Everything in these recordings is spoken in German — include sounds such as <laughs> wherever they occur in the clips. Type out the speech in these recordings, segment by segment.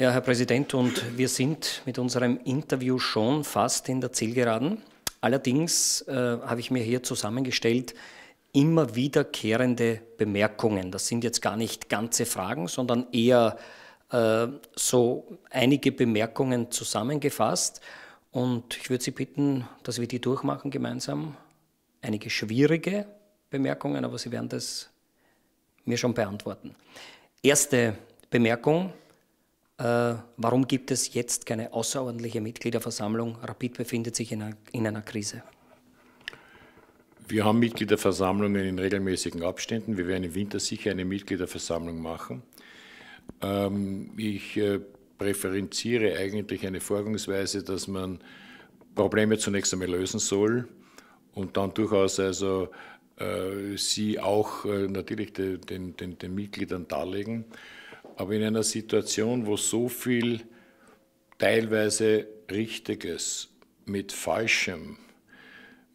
Ja, Herr Präsident, und wir sind mit unserem Interview schon fast in der Zielgeraden. Allerdings äh, habe ich mir hier zusammengestellt immer wiederkehrende Bemerkungen. Das sind jetzt gar nicht ganze Fragen, sondern eher äh, so einige Bemerkungen zusammengefasst. Und ich würde Sie bitten, dass wir die durchmachen gemeinsam. Einige schwierige Bemerkungen, aber Sie werden das mir schon beantworten. Erste Bemerkung. Äh, warum gibt es jetzt keine außerordentliche Mitgliederversammlung? Rapid befindet sich in einer, in einer Krise. Wir haben Mitgliederversammlungen in regelmäßigen Abständen. Wir werden im Winter sicher eine Mitgliederversammlung machen. Ähm, ich äh, präferenziere eigentlich eine Vorgangsweise, dass man Probleme zunächst einmal lösen soll und dann durchaus also äh, sie auch äh, natürlich de, den, den, den Mitgliedern darlegen. Aber in einer Situation, wo so viel teilweise Richtiges mit Falschem,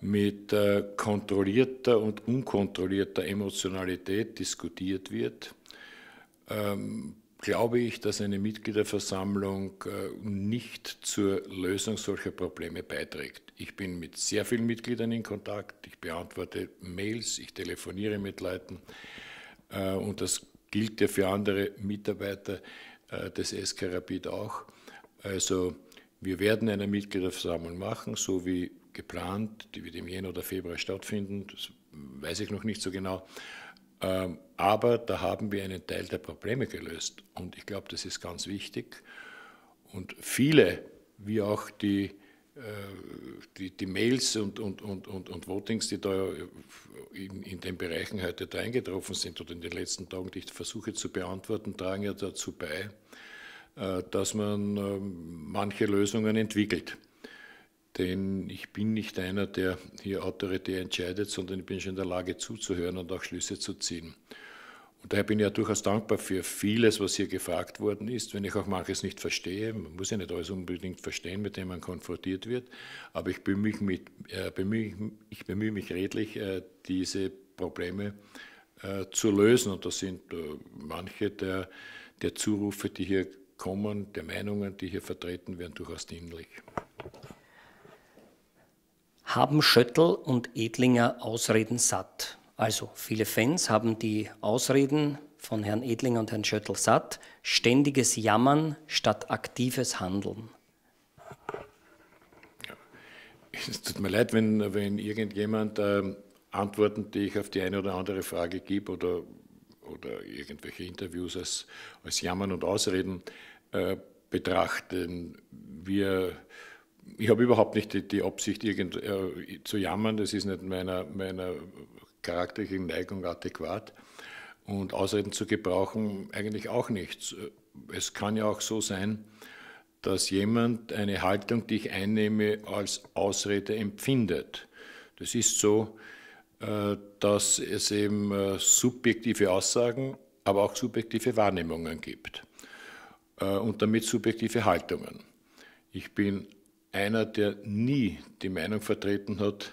mit äh, kontrollierter und unkontrollierter Emotionalität diskutiert wird, ähm, glaube ich, dass eine Mitgliederversammlung äh, nicht zur Lösung solcher Probleme beiträgt. Ich bin mit sehr vielen Mitgliedern in Kontakt, ich beantworte Mails, ich telefoniere mit Leuten äh, und das gilt ja für andere Mitarbeiter äh, des SK Rapid auch. Also wir werden eine Mitgliederversammlung machen, so wie geplant, die wird im Jänner oder Februar stattfinden, das weiß ich noch nicht so genau. Ähm, aber da haben wir einen Teil der Probleme gelöst und ich glaube, das ist ganz wichtig. Und viele, wie auch die, äh, die, die Mails und, und, und, und, und Votings, die da in, in, den Bereichen heute da eingetroffen sind oder in den letzten Tagen, die ich versuche zu beantworten, tragen ja dazu bei, äh, dass man ähm, manche Lösungen entwickelt. Denn ich bin nicht einer, der hier autoritär entscheidet, sondern ich bin schon in der Lage zuzuhören und auch Schlüsse zu ziehen. Und daher bin ich ja durchaus dankbar für vieles, was hier gefragt worden ist, wenn ich auch manches nicht verstehe. Man muss ja nicht alles unbedingt verstehen, mit dem man konfrontiert wird. Aber ich bemühe mich, mit, äh, bemühe, ich bemühe mich redlich, äh, diese Probleme äh, zu lösen. Und das sind äh, manche der, der Zurufe, die hier kommen, der Meinungen, die hier vertreten werden, durchaus dienlich. Haben Schöttl und Edlinger Ausreden satt? Also viele Fans haben die Ausreden von Herrn Edling und Herrn Schöttl satt. Ständiges Jammern statt aktives Handeln. Es tut mir leid, wenn, wenn irgendjemand ähm, Antworten, die ich auf die eine oder andere Frage gebe oder, oder irgendwelche Interviews als, als Jammern und Ausreden äh, betrachten. Wir, ich habe überhaupt nicht die, die Absicht, irgend, äh, zu jammern. Das ist nicht meiner, meiner charakterlichen Neigung adäquat und Ausreden zu gebrauchen eigentlich auch nichts. Es kann ja auch so sein, dass jemand eine Haltung, die ich einnehme, als Ausrede empfindet. Das ist so, äh, dass es eben äh, subjektive Aussagen, aber auch subjektive Wahrnehmungen gibt äh, und damit subjektive Haltungen. Ich bin einer, der nie die Meinung vertreten hat,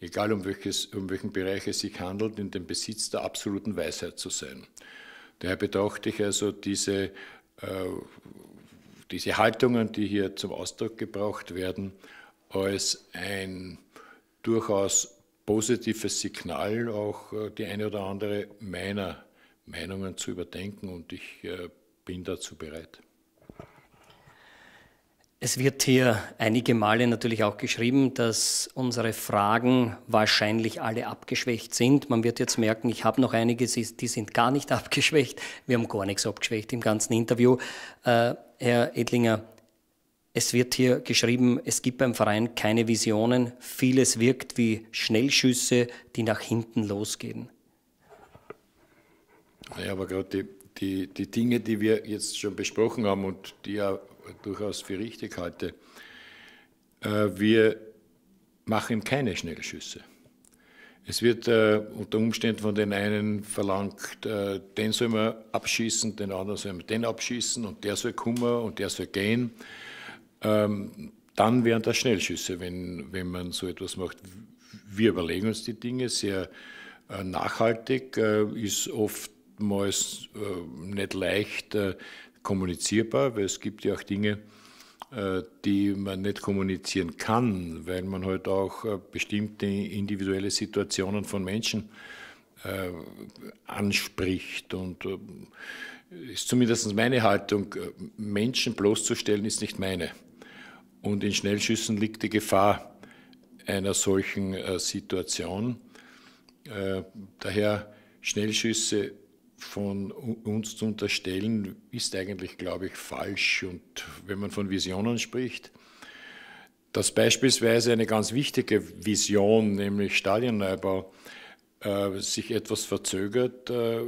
egal um, welches, um welchen Bereich es sich handelt, in dem Besitz der absoluten Weisheit zu sein. Daher betrachte ich also diese, äh, diese Haltungen, die hier zum Ausdruck gebracht werden, als ein durchaus positives Signal, auch äh, die eine oder andere meiner Meinungen zu überdenken und ich äh, bin dazu bereit. Es wird hier einige Male natürlich auch geschrieben, dass unsere Fragen wahrscheinlich alle abgeschwächt sind. Man wird jetzt merken, ich habe noch einige, die sind gar nicht <laughs> abgeschwächt. Wir haben gar nichts abgeschwächt im ganzen Interview. Äh, Herr Edlinger, es wird hier geschrieben, es gibt beim Verein keine Visionen. Vieles wirkt wie Schnellschüsse, die nach hinten losgehen. Ja, aber gerade die, die, die Dinge, die wir jetzt schon besprochen haben und die ja durchaus für richtig halte. Äh, wir machen keine Schnellschüsse. Es wird äh, unter Umständen von den einen verlangt, äh, den soll man abschießen, den anderen soll man den abschießen und der soll kommen und der soll gehen. Ähm, dann wären das Schnellschüsse, wenn, wenn man so etwas macht. Wir überlegen uns die Dinge sehr nachhaltig, ist oftmals nicht leicht, kommunizierbar, weil es gibt ja auch Dinge, äh, die man nicht kommunizieren kann, weil man halt auch äh, bestimmte individuelle Situationen von Menschen äh, anspricht. Und ist zumindest meine Haltung, Menschen bloßzustellen, ist nicht meine. Und in Schnellschüssen liegt die Gefahr einer solchen Situation. Daher Schnellschüsse von uns zu unterstellen, ist eigentlich, glaube ich, falsch. Und wenn man von Visionen spricht, dass beispielsweise eine ganz wichtige Vision, nämlich Stadionneubau, äh, sich etwas verzögert, äh,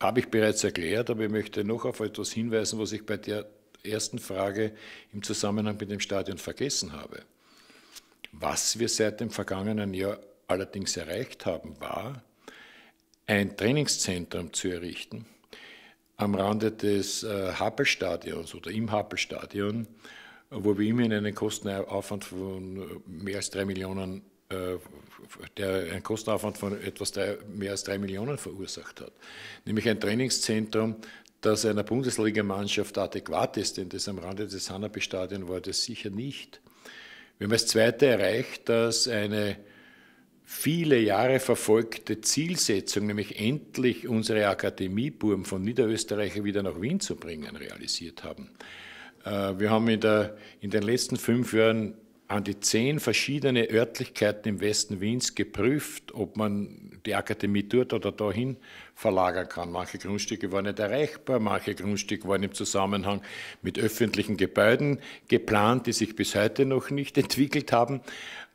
habe ich bereits erklärt, aber ich möchte noch auf etwas hinweisen, was ich bei der ersten Frage im Zusammenhang mit dem Stadion vergessen habe. Was wir seit dem vergangenen Jahr allerdings erreicht haben, war, ein Trainingszentrum zu errichten am Rande des äh, Happelstadions oder im Happelstadion, wo wir immer einen Kostenaufwand von äh, mehr als drei Millionen äh, der einen Kostenaufwand von etwas drei, mehr als drei Millionen verursacht hat. Nämlich ein Trainingszentrum, das einer Bundesligamannschaft adäquat ist, denn das am Rande des hanapi stadions war das sicher nicht. Wir haben als Zweite erreicht, dass eine viele Jahre verfolgte Zielsetzung, nämlich endlich unsere Akademieburm von Niederösterreich wieder nach Wien zu bringen, realisiert haben. Äh, wir haben in, der, in den letzten fünf Jahren an die zehn verschiedene Örtlichkeiten im Westen Wiens geprüft, ob man die Akademie dort oder dahin verlagern kann. Manche Grundstücke waren nicht erreichbar, manche Grundstücke waren im Zusammenhang mit öffentlichen Gebäuden geplant, die sich bis heute noch nicht <laughs> entwickelt haben.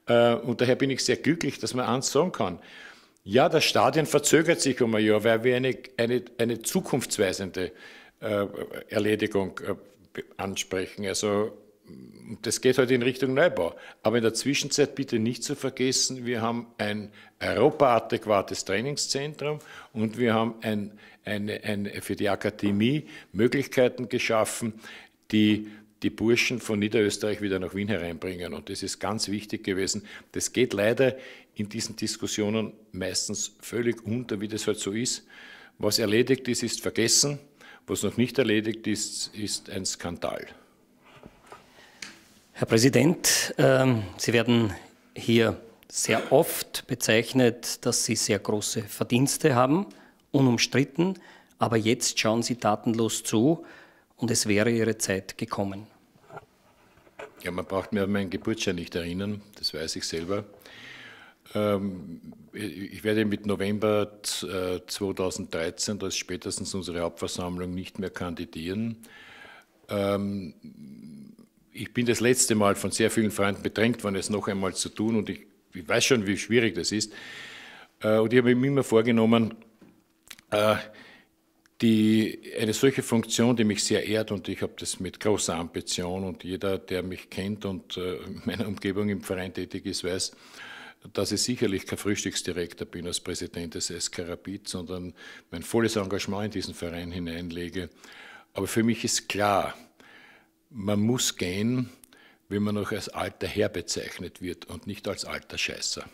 Äh, und daher bin ich sehr glücklich, dass man eins sagen kann. Ja, das Stadion verzögert sich um ein Jahr, weil wir eine, eine, eine zukunftsweisende äh, Erledigung äh, ansprechen. Also das geht heute halt in Richtung Neubau. Aber in der Zwischenzeit bitte nicht zu vergessen, wir haben ein europaadäquates Trainingszentrum und wir haben ein, eine, eine, für die Akademie Möglichkeiten geschaffen, die die Burschen von Niederösterreich wieder nach Wien hereinbringen. Und das ist ganz wichtig gewesen. Das geht leider in diesen Diskussionen meistens völlig unter, wie das halt so ist. Was erledigt ist, ist vergessen. Was noch nicht erledigt ist, ist ein Skandal. Herr Präsident, ähm, Sie werden hier sehr oft bezeichnet, dass Sie sehr große Verdienste haben, unumstritten. Aber jetzt schauen Sie tatenlos zu, und es wäre ihre Zeit gekommen. Ja, man braucht mir an meinen Geburtsschein nicht erinnern, das weiß ich selber. Ähm, ich werde mit November 2013, äh, das ist spätestens unsere Hauptversammlung, nicht mehr kandidieren. Ähm, ich bin das letzte Mal von sehr vielen Freunden bedrängt worden, es noch einmal zu tun und ich, ich weiß schon, wie schwierig das ist. Äh, und ich habe mir immer vorgenommen, äh, die, eine solche Funktion, die mich sehr ehrt und ich habe das mit großer Ambition und jeder, der mich kennt und in äh, meiner Umgebung im Verein tätig ist, weiß, dass ich sicherlich kein Frühstücksdirektor bin als Präsident des SK Rapid, sondern mein volles Engagement in diesen Verein hineinlege. Aber für mich ist klar, man muss gehen, wenn man noch als alter Herr bezeichnet wird und nicht als alter Scheißer.